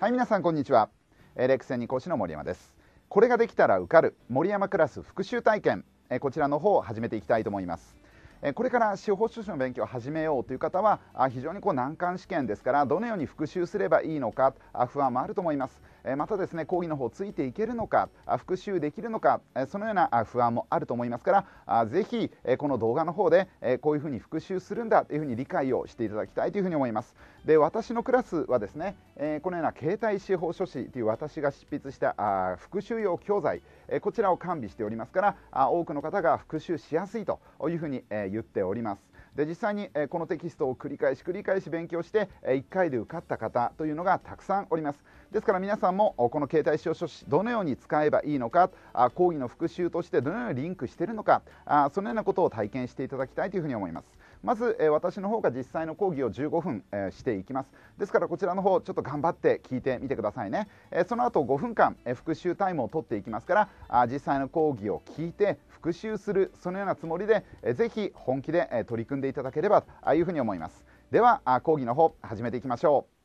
はい皆さんこんにちはレクセンニ講師の森山ですこれができたら受かる森山クラス復習体験こちらの方を始めていきたいと思いますこれから司法書士の勉強を始めようという方は非常にこう難関試験ですからどのように復習すればいいのか不安もあると思いますまたですね講義の方ついていけるのか復習できるのかそのような不安もあると思いますから是非この動画の方でこういうふうに復習するんだというふうに理解をしていただきたいというふうに思いますで私のクラスはですねこのような携帯司法書士という私が執筆した復習用教材こちらを完備しておりますから多くの方が復習しやすいというふうに言っておりますで実際に、えこのテキストを繰り返し繰り返し勉強して、え1回で受かった方というのがたくさんおりますですから皆さんもこの携帯使用書士どのように使えばいいのかあ講義の復習としてどのようにリンクしているのかあそのようなことを体験していただきたいというふうに思いますまず、え私の方が実際の講義を15分、えしていきますですからこちらの方ちょっと頑張って聞いてみてくださいね、えその後5分間、え復習タイムを取っていきますからあ実際の講義を聞いて復習するそのようなつもりで、えー、ぜひ本気で、え取り組んでいただければというふうに思いますでは講義の方始めていきましょう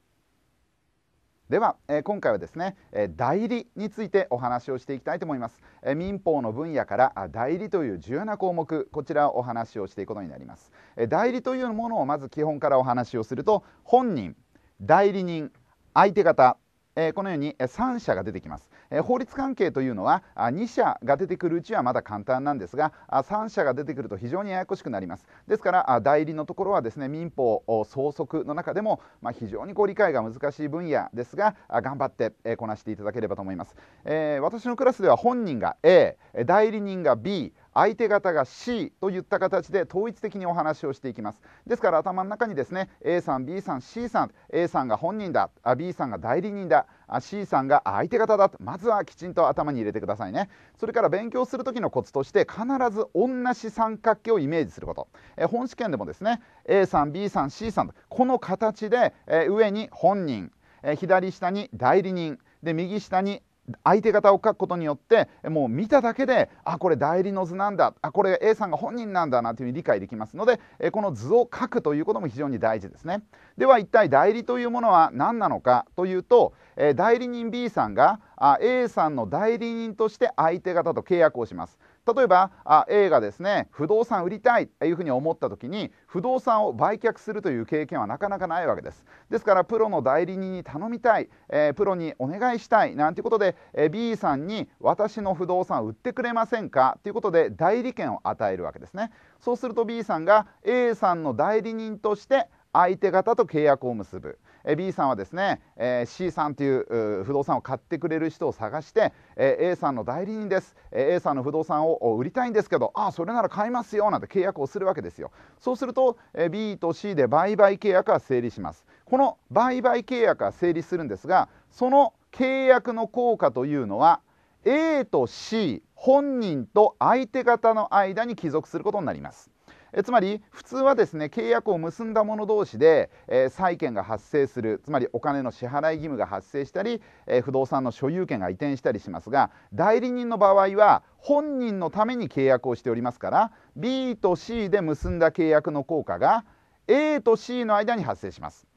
では、えー、今回はですね、え代理についてお話をしていきたいと思います、え民法の分野からあ代理という重要な項目こちらをお話をしていくことになります、え代理というものをまず基本からお話をすると本人代理人相手方えこのように3社が出てきます、え法律関係というのは2社が出てくるうちはまだ簡単なんですが3社が出てくると非常にややこしくなりますですから代理のところはですね民法総則の中でも、ま非常にこう理解が難しい分野ですが頑張って、こなしていただければと思います、え私のクラスでは本人が A 代理人が B 相手方が C といった形で統一的にお話をしていきますですから頭の中にですね A さん B さん C さん A さんが本人だ B さんが代理人だ C さんが相手方だとまずはきちんと頭に入れてくださいねそれから勉強する時のコツとして必ず同じ三角形をイメージすること、え本試験でもですね A さん B さん C さんとこの形で、え上に本人、え左下に代理人で右下に相手方を書くことによってもう見ただけであこれ代理の図なんだあこれ A さんが本人なんだなというふうに理解できますのでこの図を書くということも非常に大事ですねでは一体代理というものは何なのかというと代理人 B さんが A さんの代理人として相手方と契約をします例えばあ A がですね不動産売りたいというふうに思った時に不動産を売却するという経験はなかなかないわけですですからプロの代理人に頼みたい、えー、プロにお願いしたいなんていうことで、えー、B さんに私の不動産売ってくれませんかということで代理権を与えるわけですねそうすると B さんが A さんの代理人として相手方と契約を結ぶ B さんはですね、え C さんという不動産を買ってくれる人を探して、え A さんの代理人です、え A さんの不動産を売りたいんですけどああそれなら買いますよなんて契約をするわけですよそうすると、え B と C で売買契約は成立しますこの売買契約は成立するんですがその契約の効果というのは A と C 本人と相手方の間に帰属することになりますえつまり普通はですね契約を結んだ者同士で、えー、債権が発生するつまりお金の支払い義務が発生したり、えー、不動産の所有権が移転したりしますが代理人の場合は本人のために契約をしておりますから B と C で結んだ契約の効果が A と C の間に発生します。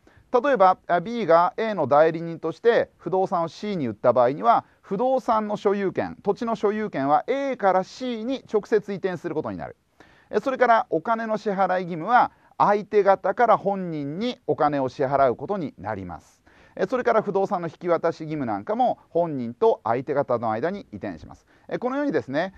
例えば B が A の代理人として不動産を C に売った場合には不動産の所有権土地の所有権は A から C に直接移転することになる。それからお金の支払い義務は相手方から本人にお金を支払うことになりますそれから不動産の引き渡し義務なんかも本人と相手方の間に移転しますこのようにですね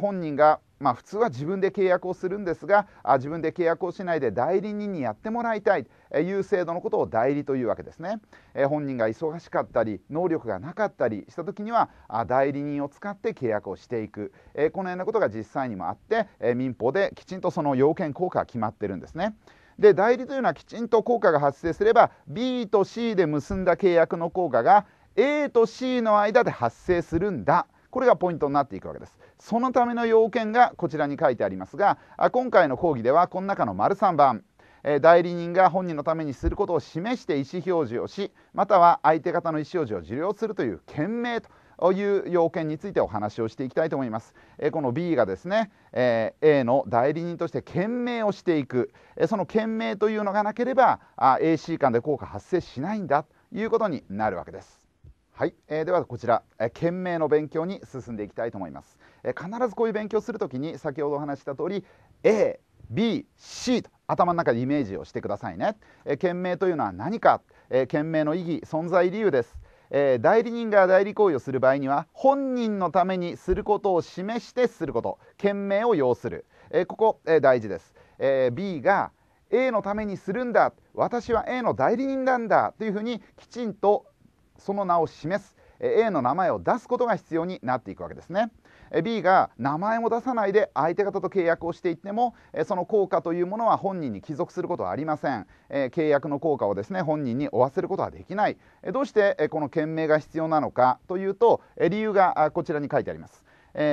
本人がまあ、普通は自分で契約をするんですが自分で契約をしないで代理人にやってもらいたいという制度のことを代理というわけですね本人が忙しかったり能力がなかったりした時には代理人を使って契約をしていくこのようなことが実際にもあって民法できちんとその要件効果が決まってるんですね。で代理というのはきちんと効果が発生すれば B と C で結んだ契約の効果が A と C の間で発生するんだこれがポイントになっていくわけですそのための要件がこちらに書いてありますが今回の講義ではこの中の丸3番代理人が本人のためにすることを示して意思表示をしまたは相手方の意思表示を受領するという懸命という要件についてお話をしていきたいと思います。この B がですね A の代理人として懸命をしていくその件名というのがなければ AC 間で効果発生しないんだということになるわけです。はい、えー、ではこちら、えー、懸命の勉強に進んでいきたいと思います、えー、必ずこういう勉強する時に先ほどお話した通り A、B、C と頭の中でイメージをしてくださいね、えー、懸命というのは何か、えー、懸命の意義、存在理由です、えー、代理人が代理行為をする場合には本人のためにすることを示してすること懸命を要する、えー、ここ、えー、大事です、えー、B が A のためにするんだ私は A の代理人なんだというふうにきちんとその名を示す A の名前を出すことが必要になっていくわけですね B が名前を出さないで相手方と契約をしていってもその効果というものは本人に帰属することはありません契約の効果をですね本人に負わせることはできないどうしてこの件名が必要なのかというと理由がこちらに書いてあります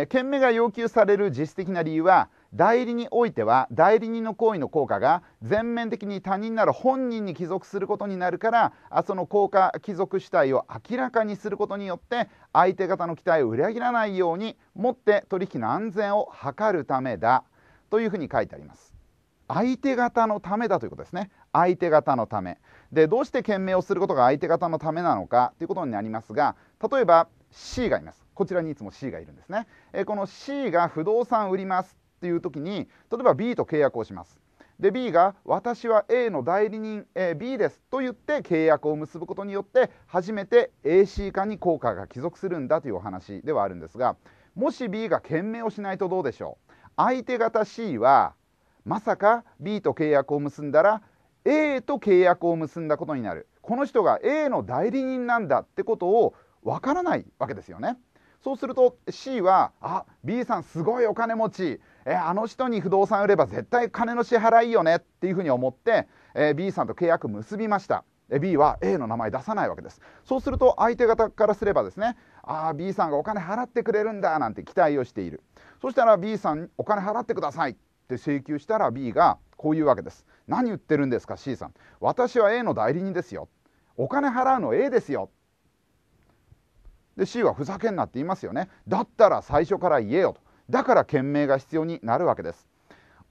件名が要求される実質的な理由は代理においては代理人の行為の効果が全面的に他人なら本人に帰属することになるからあその効果帰属主体を明らかにすることによって相手方の期待を裏切らないようにもって取引の安全を図るためだというふうに書いてあります。相手方のためだということですね相手方のためでどうして件名をすることが相手方のためなのかということになりますが例えば C がいますこちらにいつも C がいるんですねえこの C が不動産売りますていう時に例えば B と契約をしますで B が「私は A の代理人、え B です」と言って契約を結ぶことによって初めて AC 化に効果が帰属するんだというお話ではあるんですがもし B が懸命をしないとどうでしょう相手方 C はまさか B と契約を結んだら A と契約を結んだことになるこの人が A の代理人なんだってことをわからないわけですよね。そうすると C は「あ B さんすごいお金持ちえー、あの人に不動産売れば絶対金の支払いよねっていうふうに思って、えー、B さんと契約結びました B は A の名前出さないわけですそうすると相手方からすればですねああ B さんがお金払ってくれるんだなんて期待をしているそしたら B さんお金払ってくださいって請求したら B がこういうわけです何言ってるんですか C さん私は A の代理人ですよお金払うの A ですよで C はふざけんなって言いますよねだったら最初から言えよとだから賢明が必要になるわけです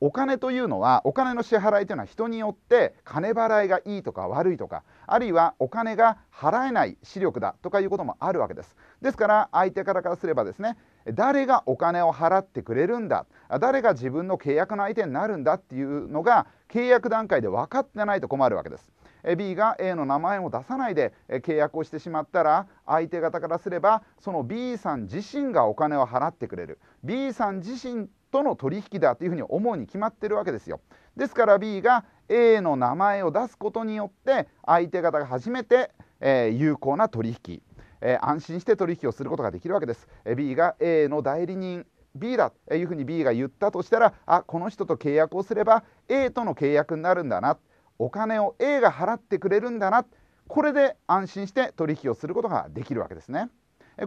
お金というのはお金の支払いというのは人によって金払いがいいとか悪いとかあるいはお金が払えない視力だとかいうこともあるわけですですから相手からからすればですね誰がお金を払ってくれるんだ誰が自分の契約の相手になるんだっていうのが契約段階で分かってないと困るわけです B が A の名前を出さないで契約をしてしまったら相手方からすればその B さん自身がお金を払ってくれる B さん自身との取引だというふうに思うに決まってるわけですよですから B が A の名前を出すことによって相手方が初めて、えー、有効な取引、えー、安心して取引をすることができるわけです、えー、B が A の代理人 B だというふうに B が言ったとしたらあこの人と契約をすれば A との契約になるんだなお金を A が払ってくれるんだなこれで安心して取引をすることができるわけですね。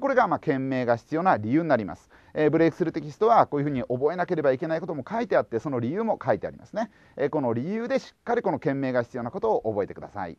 これがまあ件名が必要な理由になります、えブレイクするテキストはこういうふうに覚えなければいけないことも書いてあってその理由も書いてありますね、えこの理由でしっかりこの件名が必要なことを覚えてください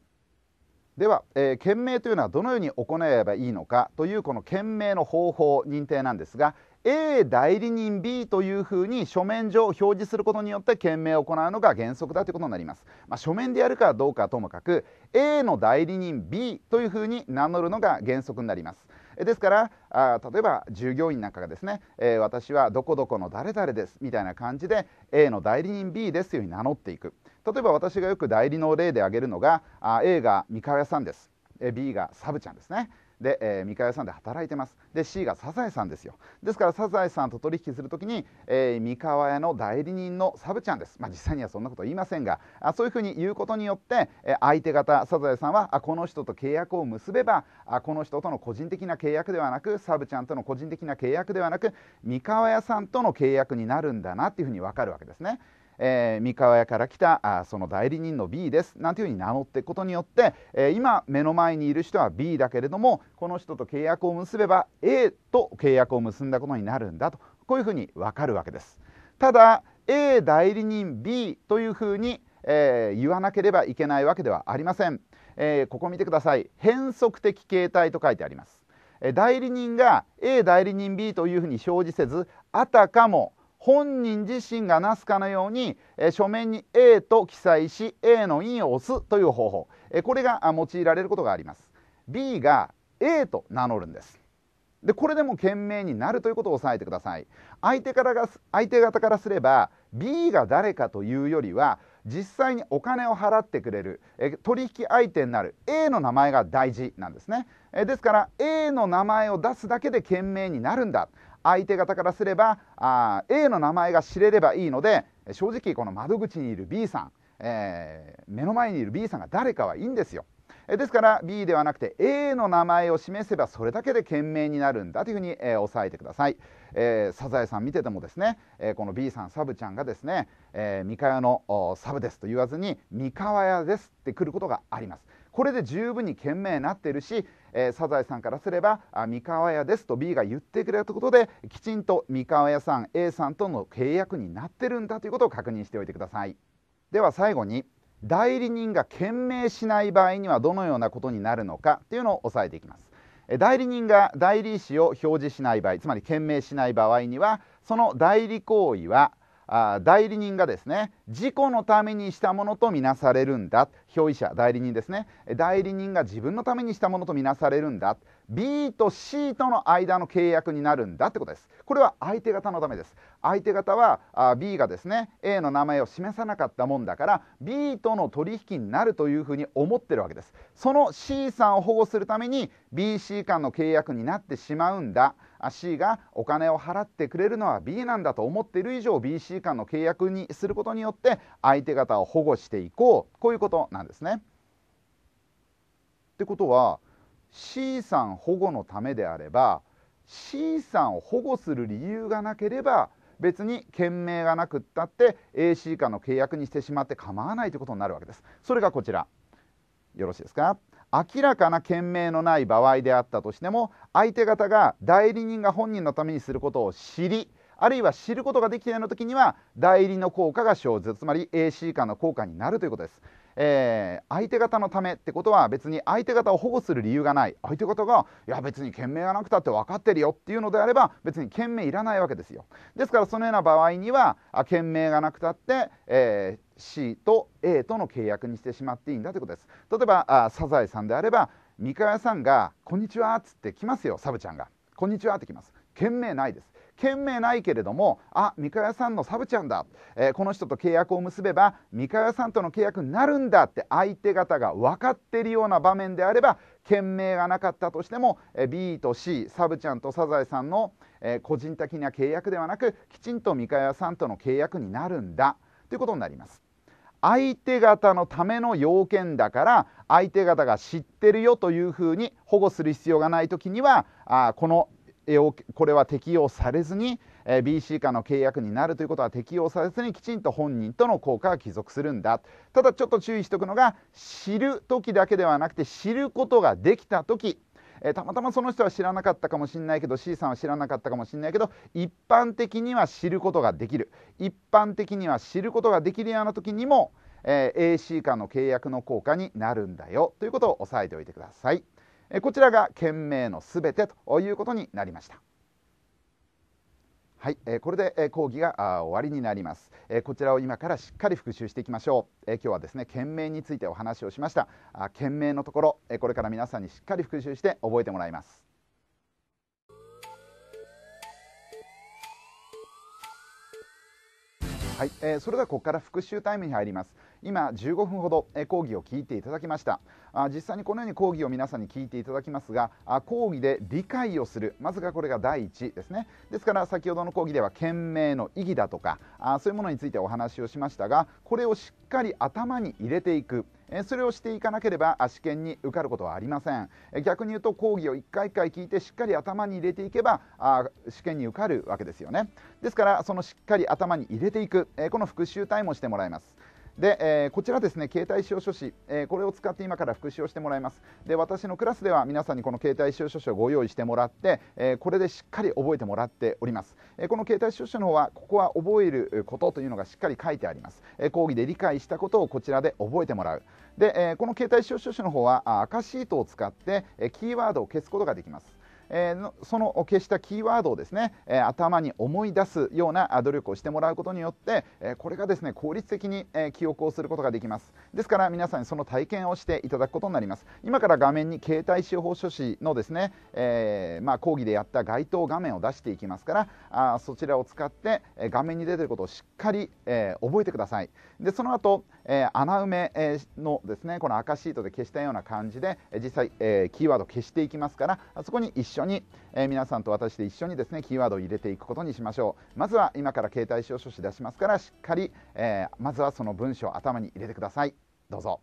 では、えー、件名というのはどのように行えばいいのかというこの件名の方法認定なんですが、A 代理人 B というふうに書面上表示することによって件名を行うのが原則だということになります、まあ、書面でやるかどうかともかく A の代理人 B というふうに名乗るのが原則になりますですからあ例えば従業員なんかがですね、えー、私はどこどこの誰々ですみたいな感じで A の代理人 B ですというふうに名乗っていく例えば私がよく代理の例で挙げるのがあ A が三河屋さんです B がサブちゃんですねで、えー、三河屋さんで働いてますで C がサザエさんですよですからサザエさんと取引する時に、えー、三河屋の代理人のサブちゃんです、まあ、実際にはそんなこと言いませんがあそういうふうに言うことによって、え相手方サザエさんはあこの人と契約を結べばあこの人との個人的な契約ではなくサブちゃんとの個人的な契約ではなく三河屋さんとの契約になるんだなっていうふうに分かるわけですね。えー、三河屋から来たあその代理人の B ですなんていうふうに名乗っていくことによって、えー、今目の前にいる人は B だけれどもこの人と契約を結べば A と契約を結んだことになるんだとこういうふうに分かるわけです。ただ A 代理人 B というふうに、えー、言わなければいけないわけではありません。えー、ここ見てください変則的形態と書いてあります。代理人が A 代理人 B というふうに生じせずあたかも本人自身がなすかのように、え書面に A と記載し A の印を押すという方法、えこれが用いられることがあります B が A と名乗るんですでこれでも懸命になるということを押さえてください相手からが相手方からすれば B が誰かというよりは実際にお金を払ってくれるえ取引相手になる A の名前が大事なんですねえですから A の名前を出すだけで懸命になるんだ相手方からすればあ A の名前が知れればいいので正直この窓口にいる B さん、えー、目の前にいる B さんが誰かはいいんですよ。ですから B ではなくて A の名前を示せばそれだけで賢明になるんだというふうに、えー、押さえてください、えー、サザエさん見ててもですね、えー、この B さんサブちゃんがですね、えー、三河屋のサブですと言わずに三河屋ですって来ることがありますこれで十分に賢明になっているしえー、サザエさんからすれば「あ三河屋です」と B が言ってくれたことできちんと三河屋さん A さんとの契約になってるんだということを確認しておいてくださいでは最後に代理人が懸命しない場合にはどのようなことになるのかというのを押さえていきます代理人が代理意思を表示しない場合つまり懸命しない場合にはその代理行為はあ代理人がですね事故のためにしたものとみなされるんだ表意者代理人ですね代理人が自分のためにしたものとみなされるんだ B と C との間の契約になるんだってことですこれは相手方のためです相手方はあ B がですね A の名前を示さなかったもんだから B との取引になるというふうに思ってるわけですその C さんを保護するために BC 間の契約になってしまうんだ C がお金を払ってくれるのは B なんだと思っている以上 BC 間の契約にすることによって相手方を保護していこうこういうことなんですね。ってことは C さん保護のためであれば C さんを保護する理由がなければ別に件名がなくったって AC 間の契約にしてしまって構わないということになるわけです。それがこちらよろしいですか明らかな懸命のない場合であったとしても相手方が代理人が本人のためにすることを知りあるいは知ることができいない時には代理の効果が生ずつまり AC 間の効果になるということです。えー、相手方のためってことは別に相手方を保護する理由がない相手方がいや別に懸命がなくたって分かってるよっていうのであれば別に懸命いらないわけですよですからそのような場合には懸命がなくたって、えー、C と A との契約にしてしまっていいんだということです例えばあサザエさんであれば三河屋さんが「こんにちは」っつって来ますよサブちゃんが「こんにちは」って来ます懸命ないです件名ないけれどもあ三河屋さんのサブちゃんだ、えー、この人と契約を結べば三河屋さんとの契約になるんだって相手方が分かってるような場面であれば件名がなかったとしても、えー、B と C サブちゃんとサザエさんの、えー、個人的な契約ではなくきちんと三河屋さんとの契約になるんだということになります。相手方のための要件だから相手方が知ってるよというふうに保護する必要がない時にはあこのこれは適用されずに、え BC 化の契約になるということは適用されずにきちんと本人との効果が帰属するんだただちょっと注意しておくのが知る時だけではなくて知ることができた時えたまたまその人は知らなかったかもしれないけど C さんは知らなかったかもしれないけど一般的には知ることができる一般的には知ることができるような時にも、えー、AC 間の契約の効果になるんだよということを押さえておいてください。こちらが件名のすべてということになりました。はい、えこれでえ講義が終わりになります、えこちらを今からしっかり復習していきましょう、え今日はですね件名についてお話をしましたあ件名のところ、えこれから皆さんにしっかり復習して覚えてもらいますはい、えー、それではここから復習タイムに入ります今15分ほど、えー、講義を聞いていただきましたあ実際にこのように講義を皆さんに聞いていただきますがあ講義で理解をするまずがこれが第一ですねですから先ほどの講義では懸命の意義だとかあそういうものについてお話をしましたがこれをしっかり頭に入れていくそれをしていかなければ試験に受かることはありません逆に言うと講義を1回1回聞いてしっかり頭に入れていけば試験に受かるわけですよねですからそのしっかり頭に入れていくこの復習タイムをしてもらいますで、えー、こちらですね、携帯使用書士、えー、これを使って今から復習をしてもらいます。で、私のクラスでは皆さんにこの携帯使用書士をご用意してもらって、えー、これでしっかり覚えてもらっております。えこの携帯使用書の方は、ここは覚えることというのがしっかり書いてあります。え講義で理解したことをこちらで覚えてもらう。で、えこの携帯使用書士の方は、赤シートを使って、えキーワードを消すことができます。えー、その消したキーワードをですね、え頭に思い出すような努力をしてもらうことによって、えこれがですね効率的に、え記憶をすることができますですから皆さんにその体験をしていただくことになります今から画面に携帯司法書士のですね、えー、まあ、講義でやった該当画面を出していきますからあそちらを使って画面に出てることをしっかり、え覚えてくださいでその後えー、穴埋めのですねこの赤シートで消したような感じで実際、えー、キーワード消していきますからそこに一緒に、えー、皆さんと私で一緒にですねキーワードを入れていくことにしましょうまずは今から携帯使用書士出しますからしっかり、えまずはその文章を頭に入れてくださいどうぞ。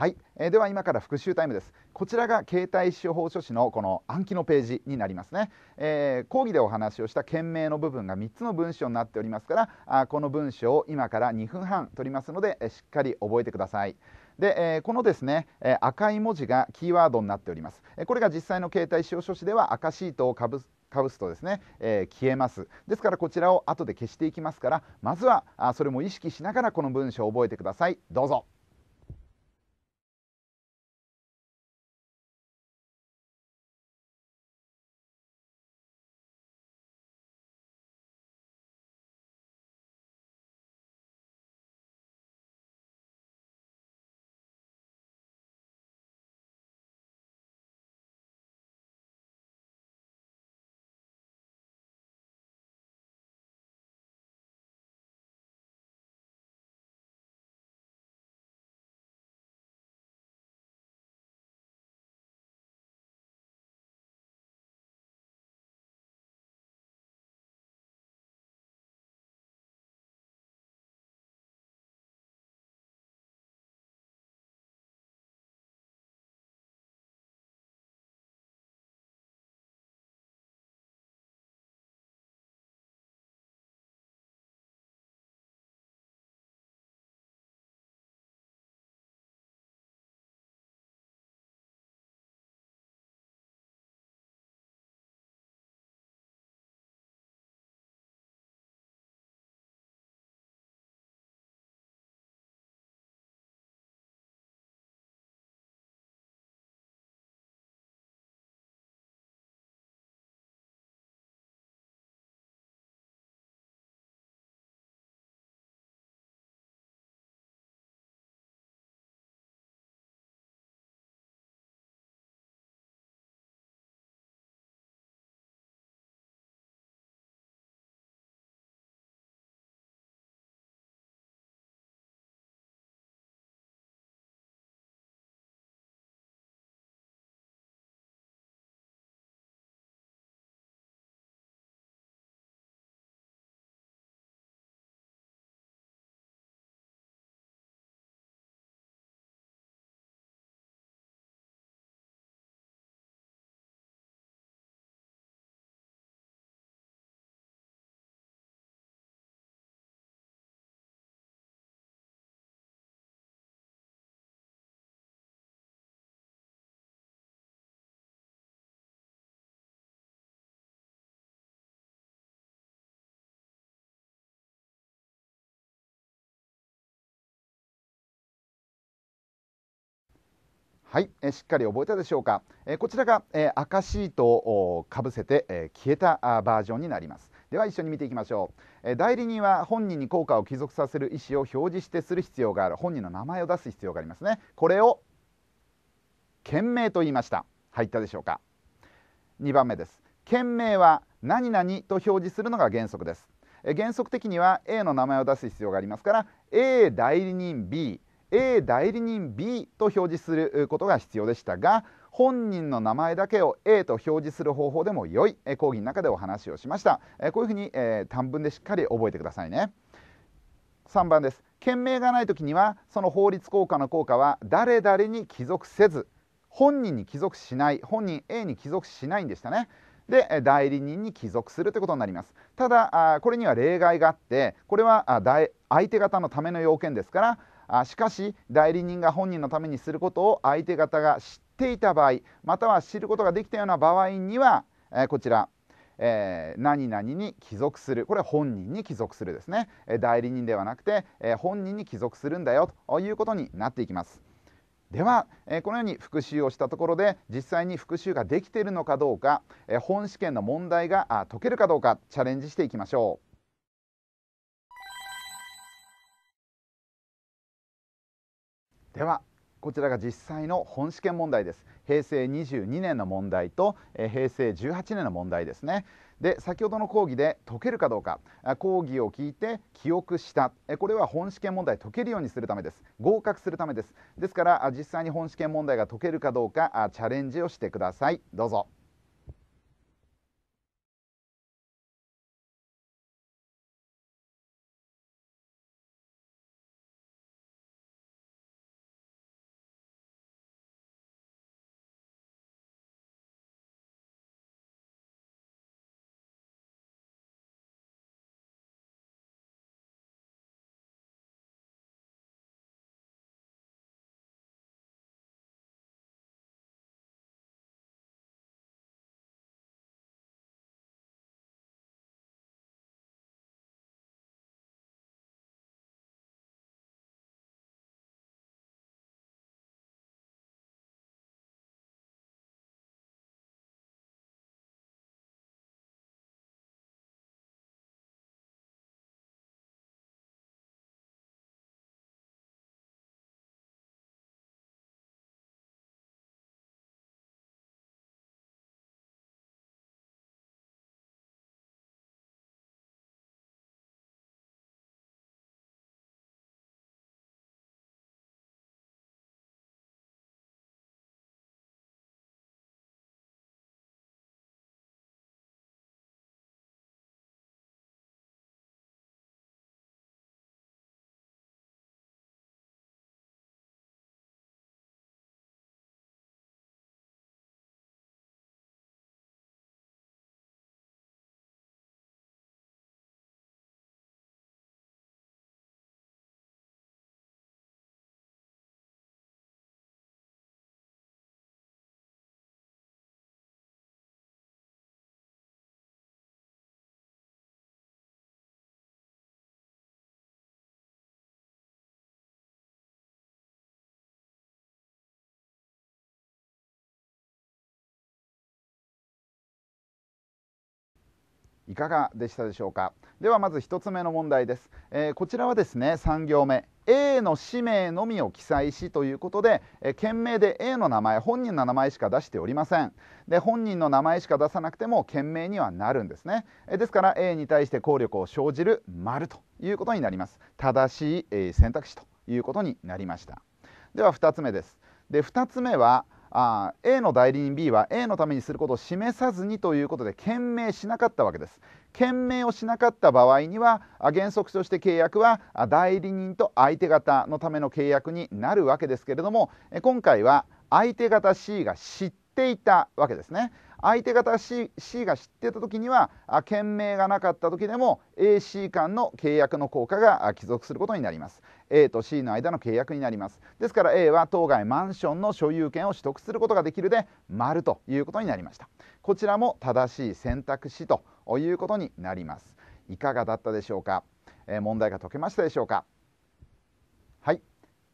はい、えー、では今から復習タイムですこちらが携帯司法書士のこの暗記のページになりますね、えー、講義でお話をした件名の部分が3つの文章になっておりますからあこの文章を今から2分半取りますので、えー、しっかり覚えてくださいで、えー、このですね、えー、赤い文字がキーワードになっております、えー、これが実際の携帯使用書士では赤シートをかぶかぶすとですね、えー、消えますですからこちらを後で消していきますからまずはあそれも意識しながらこの文章を覚えてくださいどうぞはい、えしっかり覚えたでしょうか、えこちらが、え赤シートをかぶせて、え消えたバージョンになりますでは一緒に見ていきましょう、え代理人は本人に効果を帰属させる意思を表示してする必要がある本人の名前を出す必要がありますねこれを件名と言いました入ったでしょうか2番目です件名は何々と表示するのが原則です原則的には A の名前を出す必要がありますから A 代理人 B A 代理人 B と表示することが必要でしたが本人の名前だけを A と表示する方法でも良い講義の中でお話をしましたこういうふうに短文でしっかり覚えてくださいね3番です件名がない時にはその法律効果の効果は誰々に帰属せず本人に帰属しない本人 A に帰属しないんでしたねで代理人に帰属するということになりますただこれには例外があってこれは相手方のための要件ですからあしかし代理人が本人のためにすることを相手方が知っていた場合または知ることができたような場合には、えー、こちらえー、何々に帰属するこれは本人に帰属するですね、え代理人ではなくて、え本人に帰属するんだよということになっていきますでは、えこのように復習をしたところで実際に復習ができているのかどうか、え本試験の問題があ解けるかどうかチャレンジしていきましょうではこちらが実際の本試験問題です平成22年の問題とえ平成18年の問題ですねで先ほどの講義で解けるかどうか講義を聞いて記憶したこれは本試験問題解けるようにするためです合格するためですですから実際に本試験問題が解けるかどうかチャレンジをしてくださいどうぞいかがでしたでしょうかではまず1つ目の問題です、えー、こちらはですね3行目 A の氏名のみを記載しということで、えー、件名で A の名前本人の名前しか出しておりませんで本人の名前しか出さなくても件名にはなるんですね、えー、ですから A に対して効力を生じる丸ということになります正しい、え選択肢ということになりましたでは2つ目ですで2つ目は「あ A の代理人 B は A のためにすることを示さずにということで懸明しなかったわけです検明をしなかった場合には原則として契約は代理人と相手方のための契約になるわけですけれども今回は相手方 C が知っていたわけですね相手方 C, C が知ってた時には件名がなかった時でも AC 間の契約の効果が帰属することになります A と C の間の契約になりますですから A は当該マンションの所有権を取得することができるで丸ということになりましたこちらも正しい選択肢ということになりますいかがだったでしょうか、えー、問題が解けましたでしょうかはい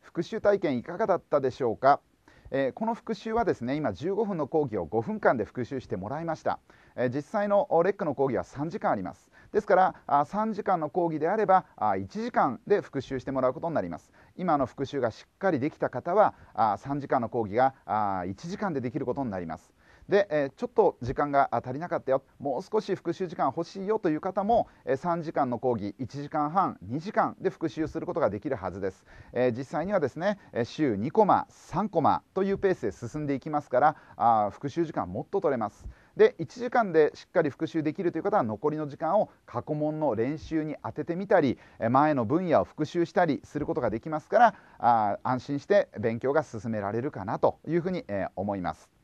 復習体験いかがだったでしょうかえー、この復習はですね今15分の講義を5分間で復習してもらいました、えー、実際のレックの講義は3時間ありますですからあ3時間の講義であればあ1時間で復習してもらうことになります今の復習がしっかりできた方はあ3時間の講義があ1時間でできることになりますで、えちょっと時間が足りなかったよもう少し復習時間欲しいよという方も、え3時間の講義1時間半2時間で復習することができるはずです、え実際にはですね週2コマ3コマというペースで進んでいきますからあ復習時間もっと取れますで1時間でしっかり復習できるという方は残りの時間を過去問の練習に当ててみたり前の分野を復習したりすることができますからあ安心して勉強が進められるかなというふうに、え思います。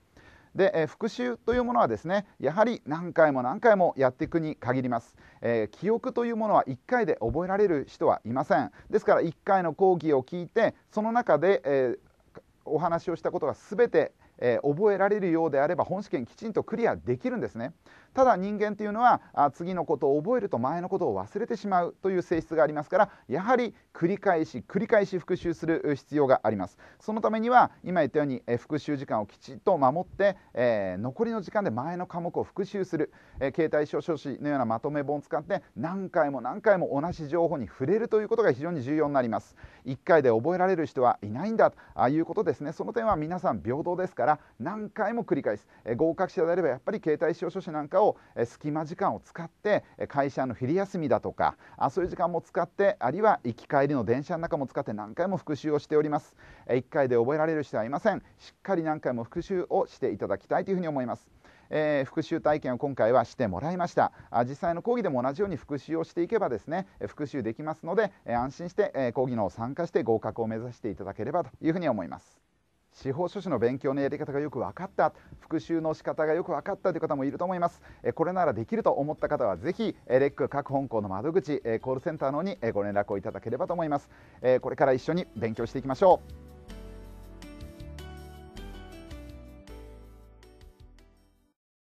で、え復習というものはですねやはり何回も何回もやっていくに限ります、えー、記憶というものは1回で覚えられる人はいませんですから1回の講義を聞いてその中で、えー、お話をしたことが全てえ覚えられるようであれば本試験きちんとクリアできるんですねただ人間というのはあ次のことを覚えると前のことを忘れてしまうという性質がありますからやはり繰り返し繰り返し復習する必要がありますそのためには今言ったように、え復習時間をきちっと守って、えー、残りの時間で前の科目を復習する、えー、携帯書書士のようなまとめ本を使って何回も何回も同じ情報に触れるということが非常に重要になります1回で覚えられる人はいないんだということですねその点は皆さん平等ですから何回も繰り返す、えー、合格者であればやっぱり携帯書書士なんかをらを隙間時間を使って会社の昼休みだとかあそういう時間も使ってあるいは行き帰りの電車の中も使って何回も復習をしております1回で覚えられる人はいませんしっかり何回も復習をしていただきたいというふうに思いますえー、復習体験を今回はしてもらいましたあ実際の講義でも同じように復習をしていけばですね復習できますので、え安心して、え講義の参加して合格を目指していただければというふうに思います司法書士の勉強のやり方がよく分かった復習の仕方がよく分かったという方もいると思いますこれならできると思った方はぜひレック各本校の窓口コールセンターの方にご連絡をいただければと思いますこれから一緒に勉強していきましょう